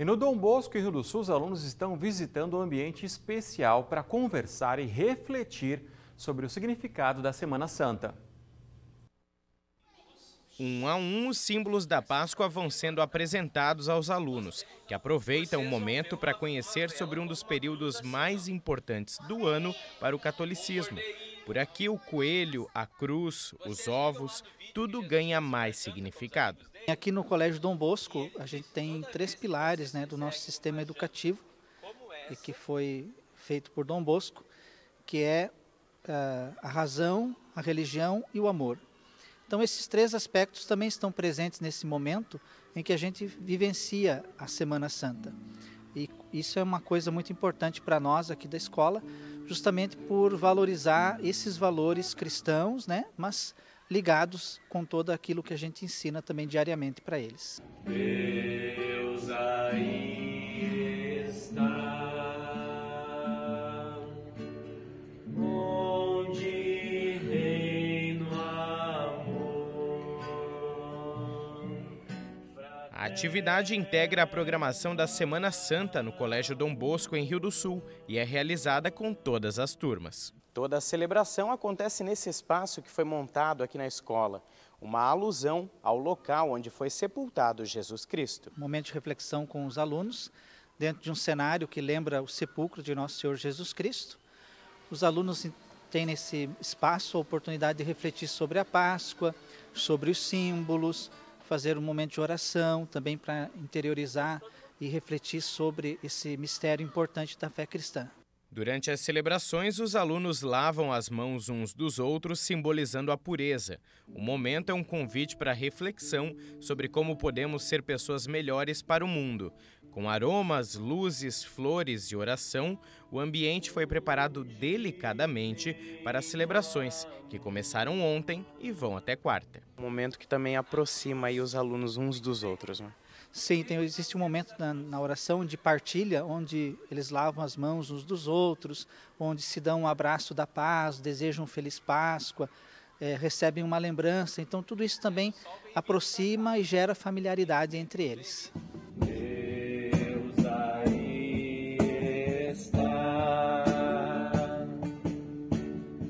E no Dom Bosco e Rio do Sul, os alunos estão visitando um ambiente especial para conversar e refletir sobre o significado da Semana Santa. Um a um, os símbolos da Páscoa vão sendo apresentados aos alunos, que aproveitam o momento para conhecer sobre um dos períodos mais importantes do ano para o catolicismo, por aqui, o coelho, a cruz, os ovos, tudo ganha mais significado. Aqui no Colégio Dom Bosco, a gente tem três pilares né, do nosso sistema educativo, e que foi feito por Dom Bosco, que é uh, a razão, a religião e o amor. Então, esses três aspectos também estão presentes nesse momento em que a gente vivencia a Semana Santa. E isso é uma coisa muito importante para nós aqui da escola, justamente por valorizar esses valores cristãos, né? Mas ligados com todo aquilo que a gente ensina também diariamente para eles. A atividade integra a programação da Semana Santa no Colégio Dom Bosco, em Rio do Sul, e é realizada com todas as turmas. Toda a celebração acontece nesse espaço que foi montado aqui na escola, uma alusão ao local onde foi sepultado Jesus Cristo. Momento de reflexão com os alunos, dentro de um cenário que lembra o sepulcro de Nosso Senhor Jesus Cristo. Os alunos têm nesse espaço a oportunidade de refletir sobre a Páscoa, sobre os símbolos, fazer um momento de oração, também para interiorizar e refletir sobre esse mistério importante da fé cristã. Durante as celebrações, os alunos lavam as mãos uns dos outros, simbolizando a pureza. O momento é um convite para reflexão sobre como podemos ser pessoas melhores para o mundo. Com aromas, luzes, flores e oração, o ambiente foi preparado delicadamente para as celebrações, que começaram ontem e vão até quarta. Um momento que também aproxima os alunos uns dos outros. Né? Sim, tem, existe um momento na, na, oração de partilha, onde eles lavam as mãos uns dos outros, onde se dão um abraço da paz, desejam um feliz Páscoa, é, recebem uma lembrança. Então, tudo isso também aproxima e gera familiaridade entre eles.